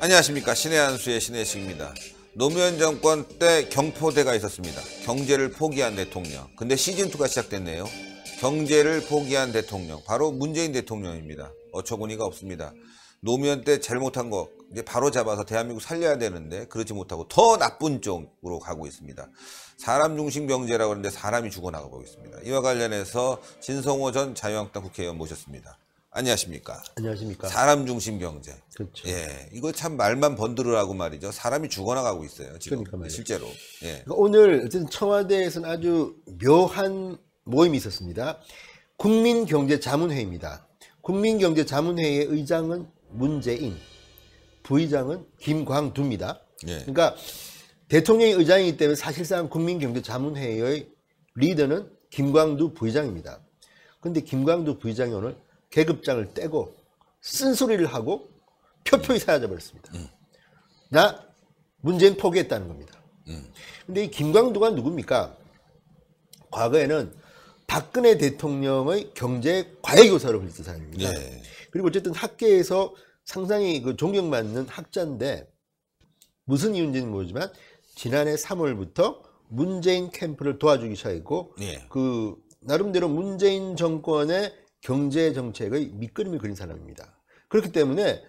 안녕하십니까 신의 한수의 신의식입니다. 노무현 정권 때 경포대가 있었습니다. 경제를 포기한 대통령. 근데 시즌2가 시작됐네요. 경제를 포기한 대통령. 바로 문재인 대통령입니다. 어처구니가 없습니다. 노무현 때 잘못한 거 이제 바로 잡아서 대한민국 살려야 되는데 그렇지 못하고 더 나쁜 쪽으로 가고 있습니다. 사람 중심 경제라고 하는데 사람이 죽어나가고 있습니다. 이와 관련해서 진성호 전 자유한국당 국회의원 모셨습니다. 안녕하십니까. 안녕하십니까. 사람 중심 경제. 그렇죠. 예. 이거 참 말만 번들으라고 말이죠. 사람이 죽어나가고 있어요. 지금. 그러니까 실제로. 예. 그러니까 오늘 어쨌든 청와대에서는 아주 묘한 모임이 있었습니다. 국민경제자문회입니다. 국민경제자문회의 의장은 문재인, 부의장은 김광두입니다. 예. 그러니까 대통령이 의장이기 때문에 사실상 국민경제자문회의 리더는 김광두 부의장입니다. 근데 김광두 부의장이 오늘 계급장을 떼고 쓴소리를 하고 표표히 사라져 버렸습니다. 음. 나 문재인 포기했다는 겁니다. 음. 근데 이 김광두가 누굽니까? 과거에는 박근혜 대통령의 경제 과외교사로 불렸던 사람입니다. 네. 그리고 어쨌든 학계에서 상당히 그 존경받는 학자인데 무슨 이유인지는 모르지만 지난해 3월부터 문재인 캠프를 도와주기 시작했고 네. 그 나름대로 문재인 정권의 경제 정책의 밑그림을 그린 사람입니다. 그렇기 때문에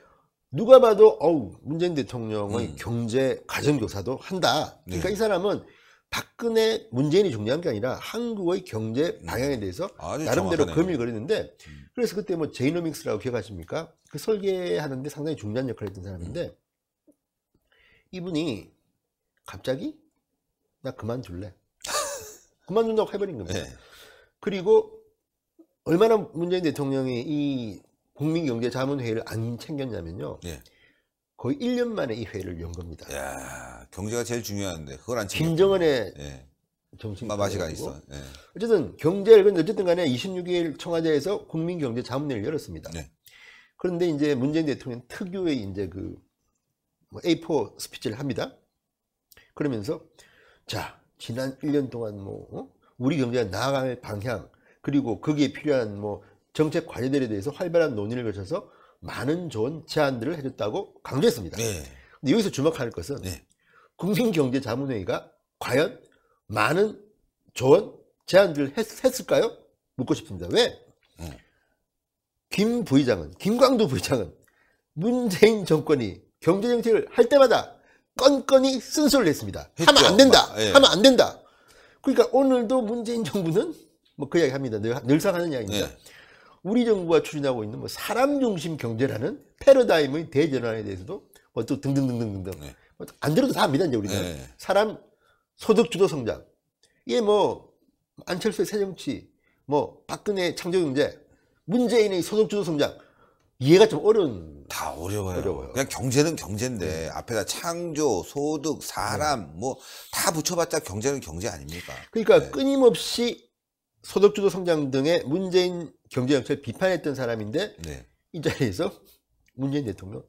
누가 봐도 어우 문재인 대통령의 음. 경제 가정교사도 한다. 그러니까 네. 이 사람은 박근혜 문재인이 중요한 게 아니라 한국의 경제 음. 방향에 대해서 나름대로 금을 그리는데 음. 그래서 그때 뭐 제이노믹스라고 기억하십니까? 그 설계하는데 상당히 중요한 역할을 했던 사람인데 음. 이분이 갑자기 나 그만둘래. 그만둔다고 해버린 겁니다. 네. 그리고 얼마나 문재인 대통령이 이 국민경제자문회의를 안 챙겼냐면요. 예. 거의 1년 만에 이 회의를 연 겁니다. 야, 경제가 제일 중요한데 그걸 안 챙겨. 김정은의 예. 정신 맛이가 있어. 예. 어쨌든 경제를 근데 어쨌든 간에 26일 청와대에서 국민경제자문회를 의 열었습니다. 예. 그런데 이제 문재인 대통령 특유의 이제 그 A4 뭐 스피치를 합니다. 그러면서 자 지난 1년 동안 뭐 어? 우리 경제가 나아갈 방향 그리고 거기에 필요한 뭐 정책 관여들에 대해서 활발한 논의를 거쳐서 많은 좋은 제안들을 해줬다고 강조했습니다. 네. 근데 여기서 주목할 것은 네. 국민경제자문회의가 과연 많은 조언, 제안들을 했, 을까요 묻고 싶습니다. 왜? 네. 김 부의장은, 김광도 부의장은 문재인 정권이 경제정책을 할 때마다 건건히 쓴소리를 했습니다. 했죠. 하면 안 된다. 네. 하면 안 된다. 그러니까 오늘도 문재인 정부는 뭐그 이야기 합니다. 늘, 늘상 하는 이야기입니다. 네. 우리 정부가 추진하고 있는 뭐 사람 중심 경제라는 패러다임의 대전환에 대해서도 뭐또 등등등등등등. 네. 뭐 안 들어도 다 압니다, 이제 우리는. 네. 사람 소득주도 성장. 이게 뭐 안철수의 새정치, 뭐 박근혜 창조경제, 문재인의 소득주도 성장. 이해가 좀 어려운. 다 어려워요. 어려워요. 그냥 경제는 경제인데 네. 앞에다 창조, 소득, 사람 네. 뭐다 붙여봤자 경제는 경제 아닙니까? 그러니까 네. 끊임없이 소득주도 성장 등의 문재인 경제 정책을 비판했던 사람인데 네. 이 자리에서 문재인 대통령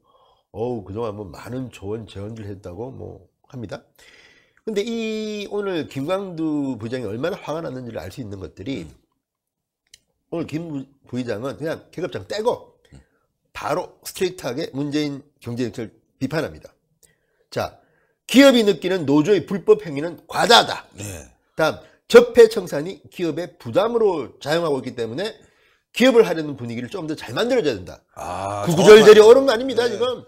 어우 그동안 뭐 많은 조언 제언들 했다고 뭐 합니다. 근데 이 오늘 김광두 부장이 얼마나 화가 났는지를 알 수 있는 것들이 음. 오늘 김 부의장은 그냥 계급장 떼고 음. 바로 스트레이트하게 문재인 경제정책을 비판합니다. 자, 기업이 느끼는 노조의 불법 행위는 과다하다. 네. 다음, 적폐 청산이 기업의 부담으로 작용하고 있기 때문에 기업을 하려는 분위기를 좀 더 잘 만들어줘야 된다. 아, 구구절절이 어려운 거 아닙니다, 네. 지금.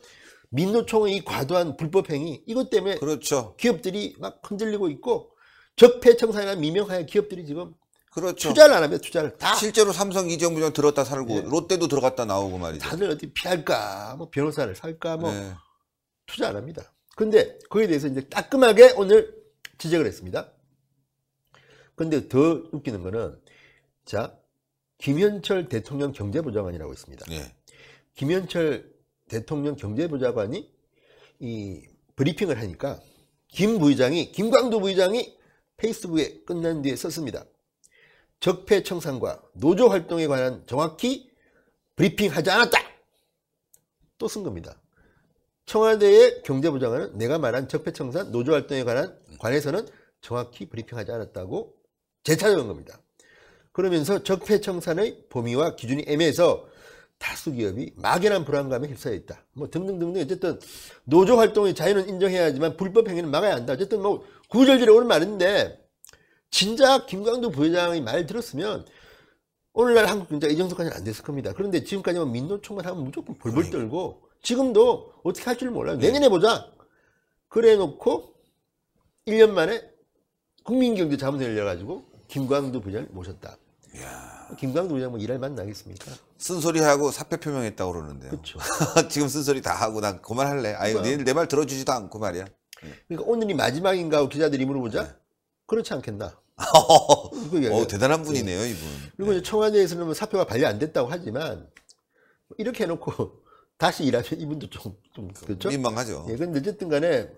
민노총의 이 과도한 불법행위, 이것 때문에 그렇죠. 기업들이 막 흔들리고 있고, 적폐 청산이나 미명하에 기업들이 지금 그렇죠. 투자를 안 합니다. 투자를 다. 실제로 삼성 이재용 부장 들었다 살고, 네. 롯데도 들어갔다 나오고 말이죠. 다들 어디 피할까, 뭐 변호사를 살까, 뭐 네. 투자 안 합니다. 근데 그에 대해서 이제 따끔하게 오늘 지적을 했습니다. 근데 더 웃기는 거는 자 김현철 대통령 경제부장관이라고 있습니다. 네. 김현철 대통령 경제부장관이이 브리핑을 하니까 김 부의장이 김광도 부의장이 페이스북에 끝난 뒤에 썼습니다. 적폐 청산과 노조 활동에 관한 정확히 브리핑하지 않았다. 또 쓴 겁니다. 청와대의 경제부장관은 내가 말한 적폐청산 노조 활동에 관한 관해서는 정확히 브리핑하지 않았다고 재차적인 겁니다. 그러면서 적폐청산의 범위와 기준이 애매해서 다수 기업이 막연한 불안감에 휩싸여 있다. 뭐 등등등등 어쨌든 노조 활동의 자유는 인정해야지만 불법 행위는 막아야 한다. 어쨌든 뭐 구절절에 오는 말인데 진작 김광도부회장이말 들었으면 오늘날 한국 경제 이정도까지는 안 됐을 겁니다. 그런데 지금까지만 민노총만 하면 무조건 벌벌 그러니까. 떨고 지금도 어떻게 할 줄 몰라요. 내년에 네. 보자. 그래 놓고 1년 만에 국민경제 자문회를 열려가지고 김광두 부장을 모셨다. 이야. 김광도 부장 뭐 일할 만 나겠습니까? 쓴소리하고 사표 표명했다고 그러는데요. 그렇죠. 지금 쓴소리 다 하고 난 그만할래. 아유, 그러니까. 내말 들어주지도 않고 말이야. 예. 그러니까 오늘이 마지막인가 하고 기자들이 물어보자. 네. 그렇지 않겠나. 어, 대단한 네. 분이네요, 네. 이분. 그리고 네. 청와대에서는 뭐 사표가 발려 안 됐다고 하지만 뭐 이렇게 해놓고 다시 일하면 이분도 좀, 좀 그렇죠? 민망하죠. 예, 그건 늦었든 간에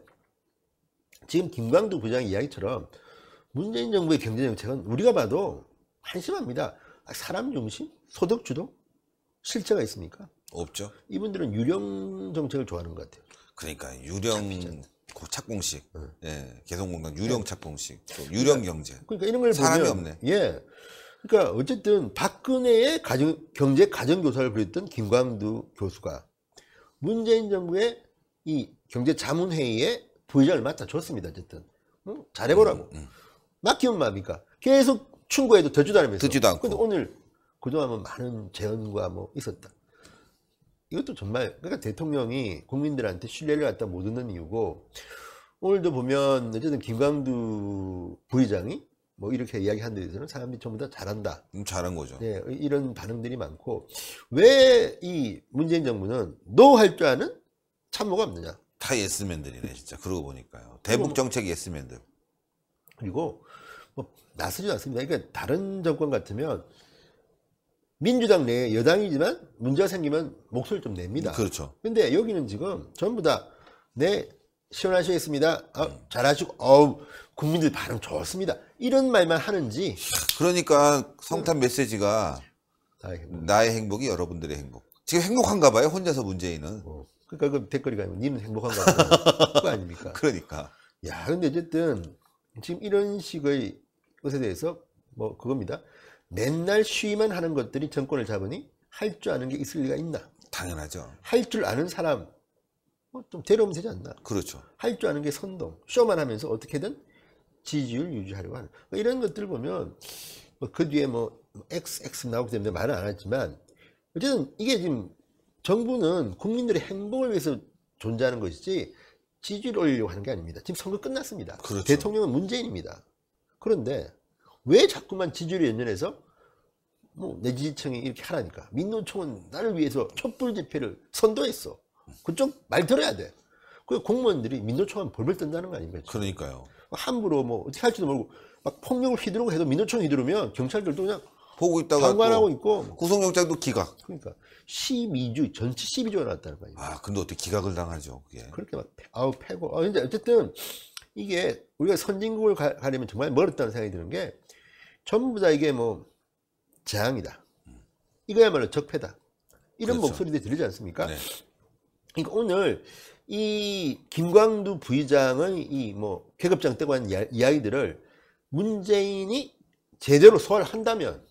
지금 김광두 부장 이야기처럼 문재인 정부의 경제정책은 우리가 봐도 한심합니다. 아, 사람 중심? 소득 주도? 실체가 있습니까? 없죠. 이분들은 유령 정책을 좋아하는 것 같아요. 그러니까 유령 착공식, 응. 네. 예, 개성공단 네. 유령 착공식, 유령 그러니까, 경제. 그러니까 이런 걸 사람이 보면, 없네. 예, 그러니까 어쨌든 박근혜의 가정, 경제 가정교사를 부렸던 김광두 교수가 문재인 정부의 이 경제 자문회의에 부의장을 맡아 줬습니다. 어쨌든 응? 잘해보라고. 음, 음. 맡기면 맙니까? 그러니까. 계속 충고해도 되지도 않으면서. 듣지도 않고. 근데 오늘 그동안 많은 재언과 뭐 있었다. 이것도 정말 그러니까 대통령이 국민들한테 신뢰를 갖다 못 얻는 이유고 오늘도 보면 어쨌든 김광두 부의장이 뭐 이렇게 이야기한 데 대해서는 사람들이 전부 다 잘한다. 음, 잘한 거죠. 네, 이런 반응들이 많고 왜 이 문재인 정부는 노할줄 아는 참모가 없느냐? 다 예스맨들이네 진짜 그러고 보니까요. 대북 뭐 정책 예스맨들. 그리고 뭐 나서지 않습니다. 그러니까 다른 정권 같으면 민주당 내 여당이지만 문제가 생기면 목소리 를좀 냅니다. 그렇죠. 근데 여기는 지금 전부 다내 네, 시원하시겠습니다. 아, 잘하시고 어우 국민들 반응 좋습니다. 이런 말만 하는지. 그러니까 성탄 메시지가 나의, 행복. 나의 행복이 여러분들의 행복. 지금 행복한가 봐요 혼자서 문재인은. 어. 그러니까 그 댓글이 가면 니는 행복한가 봐요. 그거 아닙니까? 그러니까. 야 근데 어쨌든 지금 이런 식의 것에 대해서 뭐 그겁니다. 맨날 쉬만 하는 것들이 정권을 잡으니 할 줄 아는 게 있을 리가 있나? 당연하죠. 할 줄 아는 사람 뭐 좀 데려오면 되지 않나? 그렇죠. 할 줄 아는 게 선동, 쇼만 하면서 어떻게든 지지율 유지하려고 하는 뭐 이런 것들 보면 뭐그 뒤에 뭐 XX 나오기 때문에 말은 안 하지만 어쨌든 이게 지금 정부는 국민들의 행복을 위해서 존재하는 것이지 지지율 올리려고 하는 게 아닙니다. 지금 선거 끝났습니다. 그렇죠. 대통령은 문재인입니다. 그런데 왜 자꾸만 지지율에 연연해서 뭐 내 지지층이 이렇게 하라니까. 민노총은 나를 위해서 촛불 집회를 선도했어. 그쪽 말 들어야 돼. 그 공무원들이 민노총은 벌벌 떤다는 거 아닙니까? 그러니까요. 뭐 함부로 뭐 어떻게 할지도 모르고 막 폭력을 휘두르고 해도 민노총 휘두르면 경찰들도 그냥 보고 있다가 방관하고 있고 구속영장도 기각. 그러니까 12주 전체 12주가 나왔다는 거예요. 아 근데 어떻게 기각을 당하죠? 그게. 그렇게 막 아우 패고. 어, 아, 근제 어쨌든 이게 우리가 선진국을 가, 가려면 정말 멀었다는 생각이 드는 게 전부 다 이게 뭐 재앙이다. 음. 이거야말로 적폐다. 이런 그렇죠. 목소리들이 들리지 않습니까? 네. 그러니까 오늘 이 김광두 부의장의 이뭐 계급장 때고 이야기들을 문재인이 제대로 소화를 한다면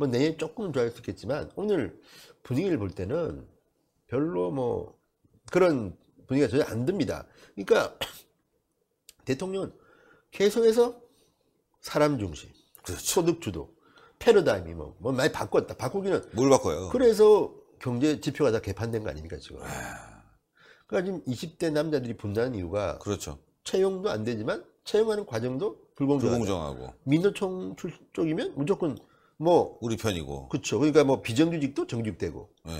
뭐 내일 조금 좋아할 수 있겠지만 오늘 분위기를 볼 때는 별로 뭐 그런 분위기가 전혀 안 듭니다. 그러니까 대통령은 계속해서 사람 중심, 소득 주도, 패러다임이 뭐, 뭐 많이 바꿨다. 바꾸기는 뭘 바꿔요? 그래서 경제 지표가 다 개판된 거 아닙니까 지금? 아. 그러니까 지금 20대 남자들이 분단한 이유가 그렇죠. 채용도 안 되지만 채용하는 과정도 불공정하고, 민노총 출 쪽이면 무조건 뭐 우리 편이고. 그렇죠. 그러니까 뭐 비정규직도 정규직되고. 예.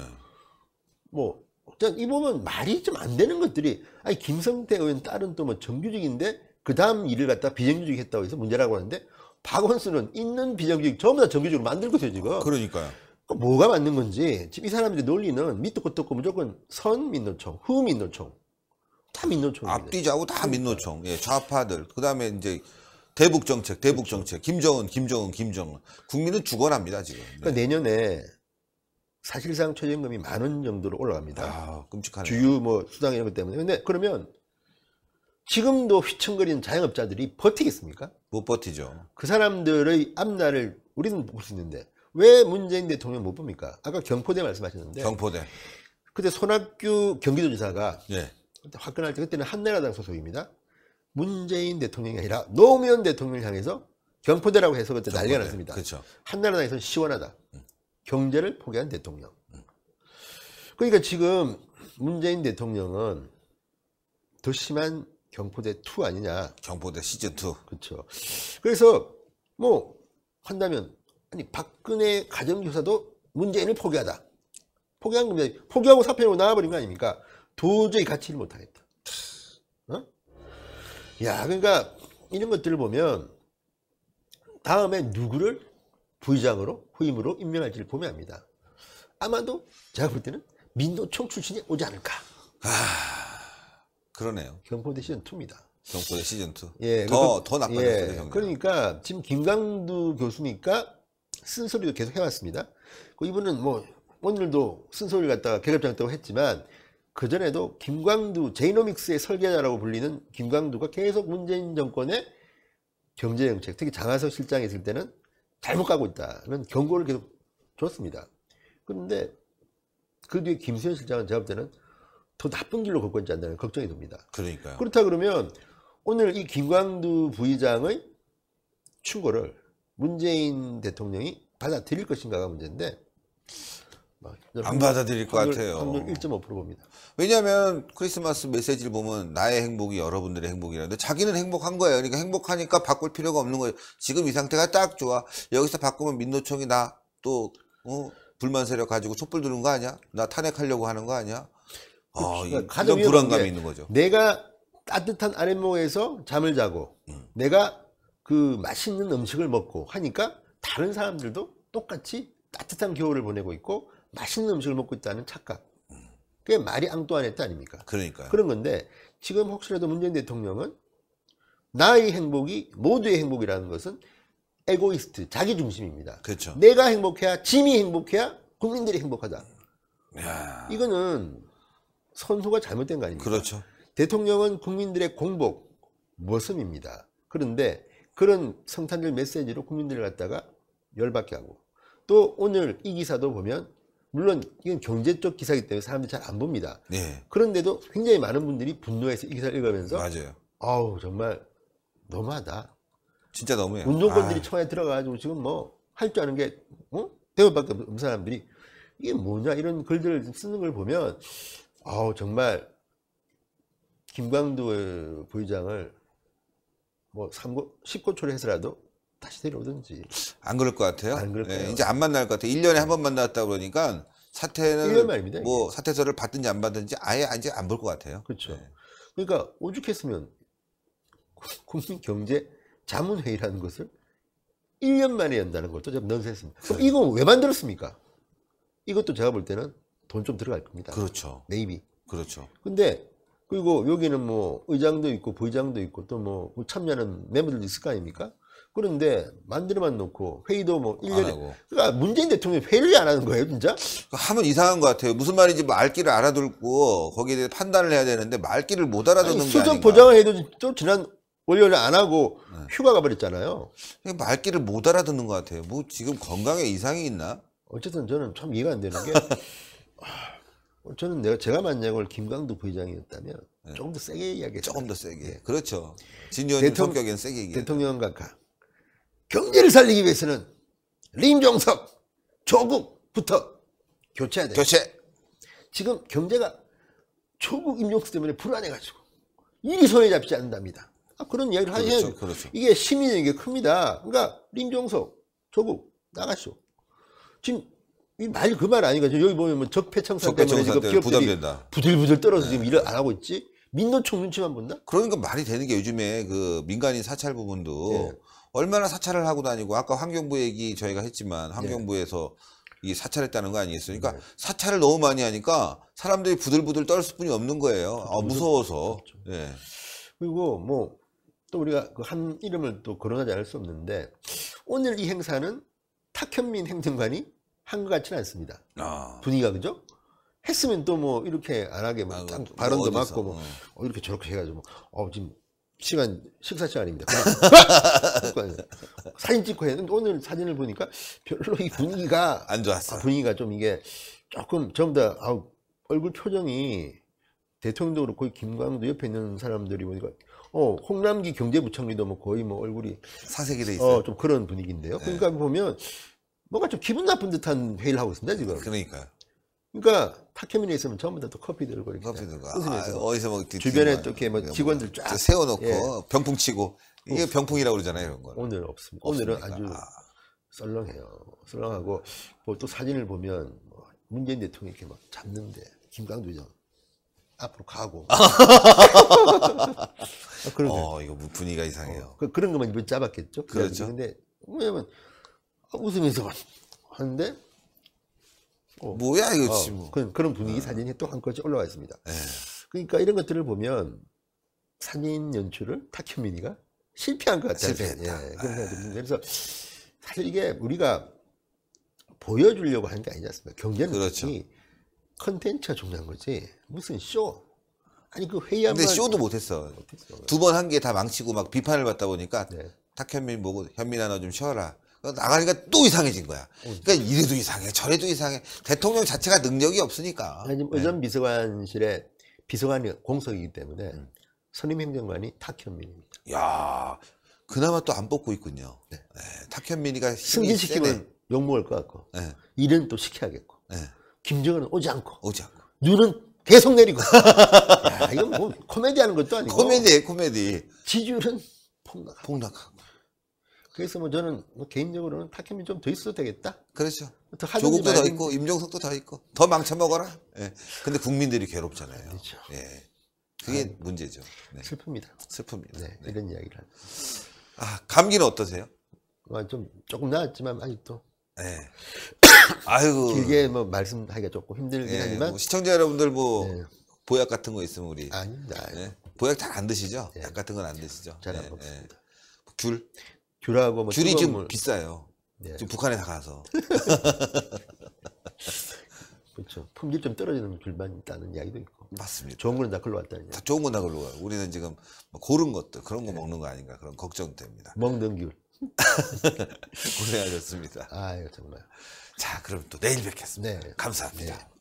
뭐 일단 이 보면 말이 좀 안 되는 것들이 아니 김성태 의원 딸은 또 뭐 정규직인데 그 다음 일을 갖다 비정규직 했다고 해서 문제라고 하는데 박원순은 있는 비정규직 전부 다 정규직으로 만들고 있어요 지금. 그러니까요. 뭐가 맞는 건지 지금 이 사람들이 논리는 밑도 끝도 없고 무조건 선 민노총, 후 민노총 다 민노총입니다. 앞뒤 좌우 다 민노총. 예, 좌파들. 그다음에 이제 대북 정책, 대북 그렇죠. 정책. 김정은, 김정은, 김정은. 국민은 죽어납니다 지금. 네. 그러니까 내년에 사실상 최저임금이 만 원 정도로 올라갑니다. 아, 끔찍하네. 주유 뭐 수당 이런 것 때문에. 근데 그러면 지금도 휘청거리는 자영업자들이 버티겠습니까? 못 버티죠. 그 사람들의 앞날을 우리는 볼 수 있는데 왜 문재인 대통령 못 봅니까? 아까 경포대 말씀하셨는데. 경포대. 그때 손학규 경기도지사가 네. 화끈할 때 그때는 한나라당 소속입니다. 문재인 대통령이 아니라 노무현 대통령을 향해서 경포대라고 해서 그때 난리가 났습니다. 그렇죠. 한나라당에서는 시원하다. 음. 경제를 포기한 대통령. 음. 그러니까 지금 문재인 대통령은 더 심한 경포대 2 아니냐. 경포대 시즌 2. 그렇죠. 그래서 뭐 한다면 아니 박근혜 가정교사도 문재인을 포기하다. 포기한 겁니다. 포기하고 사표로 나와버린 거 아닙니까? 도저히 같이 를 못하겠다. 야, 그러니까 이런 것들을 보면 다음에 누구를 부의장으로 후임으로 임명할지를 고민합니다. 아마도 제가 볼 때는 민노총 출신이 오지 않을까. 아, 그러네요. 경포대 시즌 2입니다. 경포대 시즌 2. 예, 더 더 나빠졌어요. 예, 그러니까 지금 김강두 교수니까 쓴소리도 계속 해왔습니다. 그 이분은 뭐 오늘도 쓴소리를 갖다가 개업장 했다고 했지만 그전에도 김광두, 제이노믹스의 설계자라고 불리는 김광두가 계속 문재인 정권의 경제정책, 특히 장하석 실장이 있을 때는 잘못 가고 있다는 경고를 계속 줬습니다. 그런데 그 뒤에 김수현 실장은 제가 볼 때는 더 나쁜 길로 걷고 있지 않나 걱정이 듭니다. 그러니까요. 그렇다 그러면 오늘 이 김광두 부의장의 추구를 문재인 대통령이 받아들일 것인가가 문제인데 안 받아들일 것 같아요. 1.5% 봅니다. 왜냐하면 크리스마스 메시지를 보면 나의 행복이 여러분들의 행복이라는데 자기는 행복한 거예요. 그러니까 행복하니까 바꿀 필요가 없는 거예요. 지금 이 상태가 딱 좋아. 여기서 바꾸면 민노총이 나또 어? 불만 세력 가지고 촛불 드는 거 아니야? 나 탄핵하려고 하는 거 아니야? 어, 그 아, 가장 불안감이 있는 거죠. 내가 따뜻한 아랫목에서 잠을 자고 음. 내가 그 맛있는 음식을 먹고 하니까 다른 사람들도 똑같이 따뜻한 겨울을 보내고 있고 맛있는 음식을 먹고 있다는 착각. 그게 말이 앙또아네트 아닙니까? 그러니까 요 그런 건데 지금 혹시라도 문재인 대통령은 나의 행복이 모두의 행복이라는 것은 에고이스트, 자기 중심입니다. 그렇죠. 내가 행복해야 짐이 행복해야 국민들이 행복하다. 야. 이거는 선수가 잘못된 거 아닙니까? 그렇죠. 대통령은 국민들의 공복, 모섬입니다. 그런데 그런 성탄절 메시지로 국민들을 갖다가 열받게 하고 또 오늘 이 기사도 보면 물론 이건 경제적 기사이기 때문에 사람들이 잘 안 봅니다. 네. 그런데도 굉장히 많은 분들이 분노해서 이 기사를 읽으면서 맞아요. 아우 정말 너무하다. 진짜 너무해요. 운동권들이 아. 청와대 들어가가지고 지금 뭐 할 줄 아는 게 어? 대우밖에 없는 사람들이 이게 뭐냐 이런 글들을 쓰는 걸 보면 아우 정말 김광두 부의장을 뭐 3고 19초로 해서라도 다시 데려오든지. 안 그럴 것 같아요. 안 그럴 네, 거예요. 예, 이제 안 만날 것 같아요. 1년에 한 번 만났다 그러니까 사퇴는 말입니다, 뭐 사퇴서를 받든지 안 받든지 아예 이제 안 볼 것 같아요. 그렇죠. 예. 그러니까 오죽했으면 국민 경제 자문회의라는 것을 1년 만에 연다는 걸또좀넌센스했니다 그럼 네. 이거왜 만들었습니까? 이것도 제가 볼 때는 돈 좀 들어갈 겁니다. 그렇죠. 네이비. 그렇죠. 근데 그리고 여기는 뭐 의장도 있고 부의장도 있고 또뭐 뭐 참여하는 멤버들도 있을 거 아닙니까? 그런데 만들어만 놓고 회의도 뭐 1년에 그러니까 문재인 대통령이 회의를 안 하는 거예요 진짜? 그러니까 하면 이상한 것 같아요. 무슨 말인지 말귀를 뭐 알아듣고 거기에 대해 판단을 해야 되는데 말귀를 못 알아듣는 게아닌 수정 보장을 해도 또 지난 월요일에 안 하고 네. 휴가 가버렸잖아요. 네. 말귀를 못 알아듣는 것 같아요. 뭐 지금 건강에 이상이 있나? 어쨌든 저는 참 이해가 안 되는 게 저는 내가 제가 만약에 김광도 부회장이었다면 네. 조금 더 세게 이야기했죠. 조금 더 세게. 네. 그렇죠. 진 의원님 대통령, 성격엔 세게 얘기해요. 대통령 각하. 경제를 살리기 위해서는 림종석, 조국부터 교체해야 돼요. 교체. 지금 경제가 조국 임종석 때문에 불안해가지고 일이 손에 잡지 않는답니다. 아, 그런 이야기를 하시는 그렇죠, 그렇죠. 이게 시민의 게 큽니다. 그러니까 림종석, 조국 나가시오. 지금 말 그 말 아니까 여기 보면 뭐 적폐청산, 적폐청산 때문에 지금 기업들이 부담된다. 부들부들 떨어서 네. 지금 일을 안 하고 있지. 민노총 눈치만 본다? 그러니까 말이 되는 게 요즘에 그 민간인 사찰 부분도 네. 얼마나 사찰을 하고 다니고 아까 환경부 얘기 저희가 했지만 네. 환경부에서 이 사찰했다는 거 아니겠어요? 그러니까 네. 사찰을 너무 많이 하니까 사람들이 부들부들 떨 수뿐이 없는 거예요. 아, 그렇죠. 무서워서. 그 예. 그리고 뭐 또 우리가 그 한 이름을 또 거론하지 않을 수 없는데 오늘 이 행사는 탁현민 행정관이 한 것 같지는 않습니다. 아. 분위기가 그죠? 했으면 또 뭐 이렇게 안 하게 막 아, 뭐 발언도 뭐 맞고 뭐 어, 이렇게 저렇게 해가지고 뭐, 어 지금 시간 식사 시간입니다. 사진 찍고 했는데 오늘 사진을 보니까 별로 이 분위기가 안 좋았어. 아, 분위기가 좀 이게 조금 전부 다 아우, 얼굴 표정이 대통령도 그렇고 김광도 옆에 있는 사람들이 보니까 어 홍남기 경제부총리도 뭐 거의 뭐 얼굴이 사색이 돼 어, 있어요. 어, 좀 그런 분위기인데요. 그러니까 네. 그러니까 보면 뭔가 좀 기분 나쁜 듯한 회의를 하고 있습니다 지금. 그러니까 그러니까 타케미에 있으면 전부 다 또 커피 들고 이렇게 커피 들고 아, 어디서 뭐 주변에 또 이렇게 뭐, 뭐 직원들 쫙 세워놓고 예. 병풍 치고 이게 어. 병풍이라고 그러잖아요 이런 거 오늘 없습니다 오늘은 아주 아. 썰렁해요 썰렁하고 뭐 또 사진을 보면 뭐 문재인 대통령 이렇게 막 잡는데 김강두 전 앞으로 가고 아, 그런 어 이거 분위기가 이상해요 어, 그, 그런 것만 입을 짜봤겠죠 그렇죠 근데 왜냐면 아, 웃으면서 하는데 어. 뭐야 이거 어, 지 뭐. 그런, 그런 분위기 어. 사진이 또 한꺼번에 올라와 있습니다. 에. 네. 그러니까 이런 것들을 보면 사진 연출을 탁현민이가 실패한 것 같아요. 실패했다. 예, 그런 그래서 네. 사실 이게 우리가 보여주려고 하는 게 아니지 않습니까? 경쟁이 그렇죠. 컨텐츠가 중요한 거지 무슨 쇼. 아니 그 회의하면 근데 쇼도 못했어. 두 번 한 게 다 망치고 막 비판을 받다 보니까 네. 탁현민 보고 현민아 너좀 쉬어라. 어, 나가니까 또 이상해진 거야. 어, 그러니까 이래도 이상해, 저래도 이상해. 대통령 자체가 능력이 없으니까. 아니, 의전 네. 비서관실에 비서관이 공석이기 때문에 음. 선임 행정관이 탁현민입니다. 야, 그나마 또 안 뽑고 있군요. 네. 네, 탁현민이가 승진시키면 욕먹을 것 같고, 네. 일은 또 시켜야겠고, 네. 김정은은 오지 않고, 오지 않고, 눈은 계속 내리고. 야, 이건 뭐 코미디 하는 것도 아니고. 코미디, 코미디. 지지율은 폭락. 폭락하고. 그래서 뭐 저는 뭐 개인적으로는 타케이좀 더 있어도 되겠다. 그렇죠. 조국도 더 있고 임종석도 더 있고 더 망쳐먹어라. 예. 근데 국민들이 괴롭잖아요. 그렇죠. 예. 그게 아유, 문제죠. 네. 슬픕니다. 슬픕니다. 네, 네. 이런 이야기를 하죠. 아 감기는 어떠세요? 아, 좀 조금 나았지만 아직도. 네. 아이고. 길게 뭐 말씀하기가 조금 힘들긴 네, 하지만. 뭐 시청자 여러분들 뭐 네. 보약 같은 거 있으면 우리. 아닙니다. 예. 보약 잘 안 드시죠? 약 같은 건 안 드시죠? 잘안 먹습니다. 귤? 귤하고 뭐 귤이 좀 비싸요. 네. 지금 북한에 다 가서. 그렇죠. 품질 좀 떨어지는 귤만 있다는 이야기도 있고. 맞습니다. 좋은 거는 다 글로 왔다는 얘기. 다 좋은 건 다 글로 가요. 우리는 지금 뭐 고른 것들 그런 거 네. 먹는 거 아닌가 그런 걱정됩니다. 먹는 귤. 고생하셨습니다. 아유 정말. 자 그럼 또 내일 뵙겠습니다. 네. 감사합니다. 네.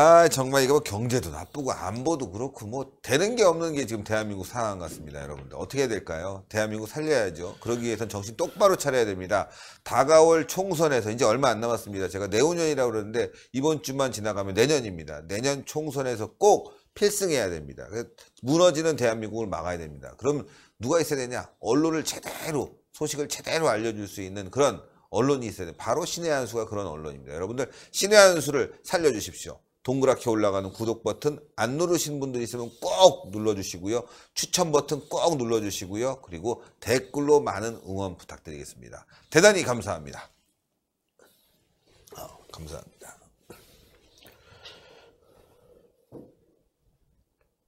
아 정말 이거 뭐 경제도 나쁘고 안보도 그렇고 뭐 되는 게 없는 게 지금 대한민국 상황 같습니다 여러분들 어떻게 해야 될까요 대한민국 살려야죠 그러기 위해선 정신 똑바로 차려야 됩니다 다가올 총선에서 이제 얼마 안 남았습니다 제가 내후년이라고 그러는데 이번 주만 지나가면 내년입니다 내년 총선에서 꼭 필승해야 됩니다 그 무너지는 대한민국을 막아야 됩니다 그럼 누가 있어야 되냐 언론을 제대로 소식을 제대로 알려줄 수 있는 그런 언론이 있어야 돼 바로 신의 한수가 그런 언론입니다 여러분들 신의 한수를 살려주십시오 동그랗게 올라가는 구독 버튼 안 누르신 분들 있으면 꼭 눌러주시고요. 추천 버튼 꼭 눌러주시고요. 그리고 댓글로 많은 응원 부탁드리겠습니다. 대단히 감사합니다. 어, 감사합니다.